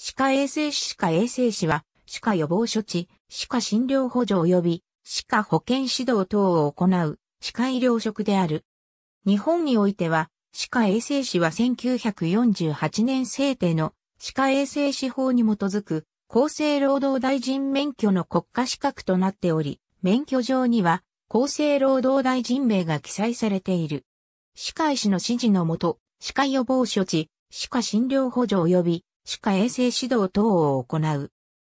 歯科衛生士歯科衛生士は、歯科予防処置、歯科診療補助及び、歯科保健指導等を行う、歯科医療職である。日本においては、歯科衛生士は1948年制定の歯科衛生士法に基づく、厚生労働大臣免許の国家資格となっており、免許上には、厚生労働大臣名が記載されている。歯科医師の指示のもと、歯科予防処置、歯科診療補助及び歯科衛生指導等を行う。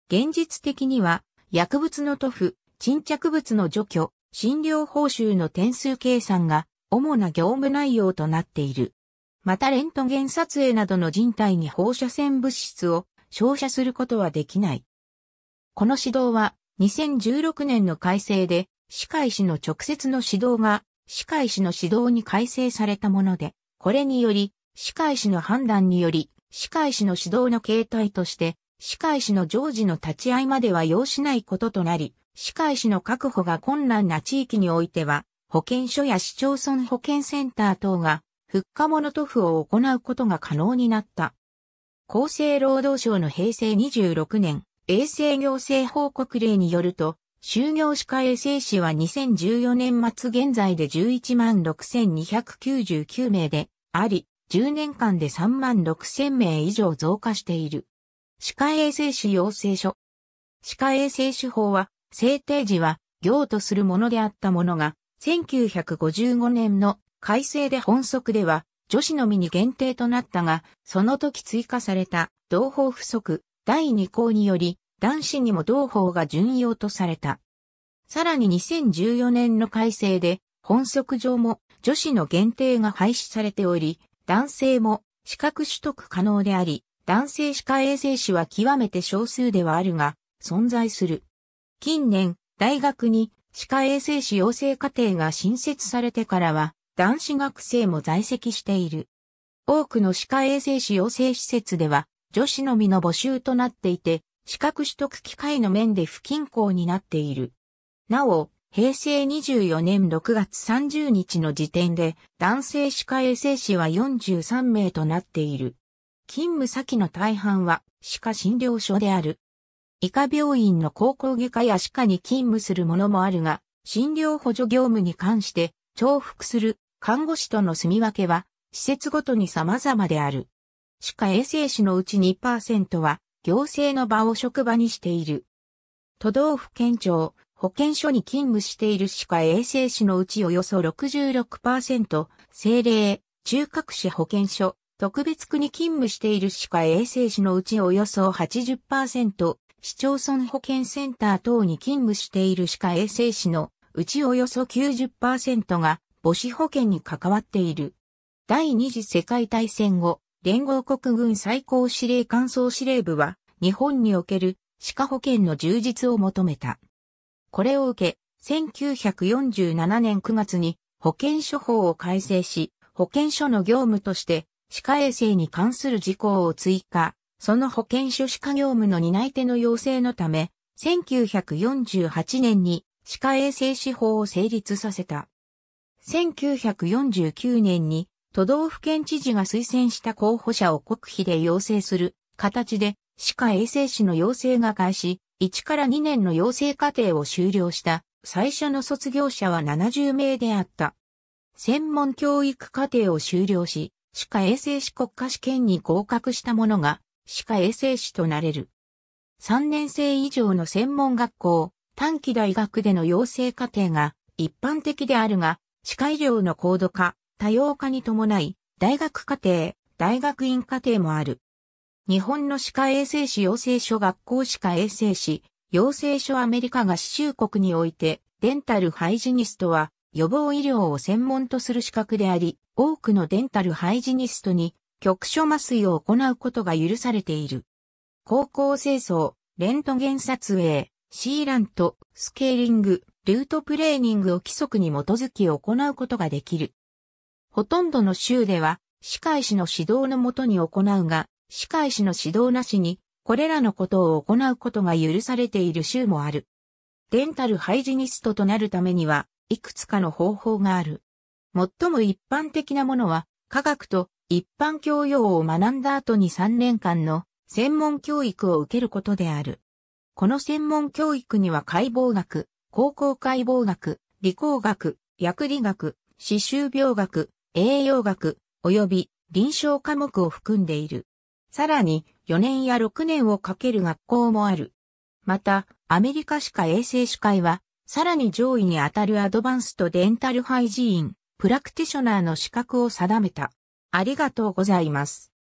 現実的には、薬物の塗布、沈着物の除去、診療報酬の点数計算が主な業務内容となっている。またレントゲン撮影などの人体に放射線物質を照射することはできない。この指導は2016年の改正で歯科医師の直接の指導が歯科医師の指導に改正されたもので、これにより歯科医師の判断により歯科医師の指導の形態として、歯科医師の常時の立ち会いまでは要しないこととなり、歯科医師の確保が困難な地域においては、保健所や市町村保健センター等が、復活物塗布を行うことが可能になった。厚生労働省の平成26年、衛生行政報告令によると、就業歯科衛生士は2014年末現在で11万6299名であり、10年間で3万6千名以上増加している。歯科衛生士養成所。歯科衛生士法は、制定時は、行とするものであったものが、1955年の改正で本則では、女子のみに限定となったが、その時追加された、同法不足、第2項により、男子にも同法が準用とされた。さらに2014年の改正で、本則上も女子の限定が廃止されており、男性も資格取得可能であり、男性歯科衛生士は極めて少数ではあるが、存在する。近年、大学に歯科衛生士養成課程が新設されてからは、男子学生も在籍している。多くの歯科衛生士養成施設では、女子のみの募集となっていて、資格取得機会の面で不均衡になっている。なお、平成24年6月30日の時点で男性歯科衛生士は43名となっている。勤務先の大半は歯科診療所である。医科病院の高校外科や歯科に勤務するももあるが、診療補助業務に関して重複する看護師との住み分けは施設ごとに様々である。歯科衛生士のうち2%は行政の場を職場にしている。都道府県庁、保健所に勤務している歯科衛生士のうちおよそ66%、政令、中核市保健所、特別区に勤務している歯科衛生士のうちおよそ80%、市町村保健センター等に勤務している歯科衛生士のうちおよそ90%が母子保健に関わっている。第二次世界大戦後、連合国軍最高司令官総司令部は日本における歯科保健の充実を求めた。これを受け、1947年9月に保健所法を改正し、保健所の業務として歯科衛生に関する事項を追加、その保健所歯科業務の担い手の要請のため、1948年に歯科衛生司法を成立させた。1949年に都道府県知事が推薦した候補者を国費で要請する形で歯科衛生士の要請が開始、1から2年の養成課程を修了した最初の卒業者は70名であった。専門教育課程を修了し、歯科衛生士国家試験に合格した者が歯科衛生士となれる。3年生以上の専門学校、短期大学での養成課程が一般的であるが、歯科医療の高度化、多様化に伴い、大学課程、大学院課程もある。日本の歯科衛生士養成所学校歯科衛生士養成所アメリカ合衆国においてデンタルハイジニストは予防医療を専門とする資格であり、多くのデンタルハイジニストに局所麻酔を行うことが許されている。高校清掃、レントゲン撮影、シーラント、スケーリング、ルートプレーニングを規則に基づき行うことができる。ほとんどの州では、歯科医師の指導のもとに行うが、歯科医師の指導なしに、これらのことを行うことが許されている州もある。デンタルハイジニストとなるためには、いくつかの方法がある。最も一般的なものは、科学と一般教養を学んだ後に3年間の専門教育を受けることである。この専門教育には解剖学、高校解剖学、理工学、薬理学、歯周病学、栄養学、及び臨床科目を含んでいる。さらに4年や6年をかける学校もある。また、アメリカ歯科衛生士会は、さらに上位にあたるアドバンストデンタルハイジーン、プラクティショナーの資格を定めた。ありがとうございます。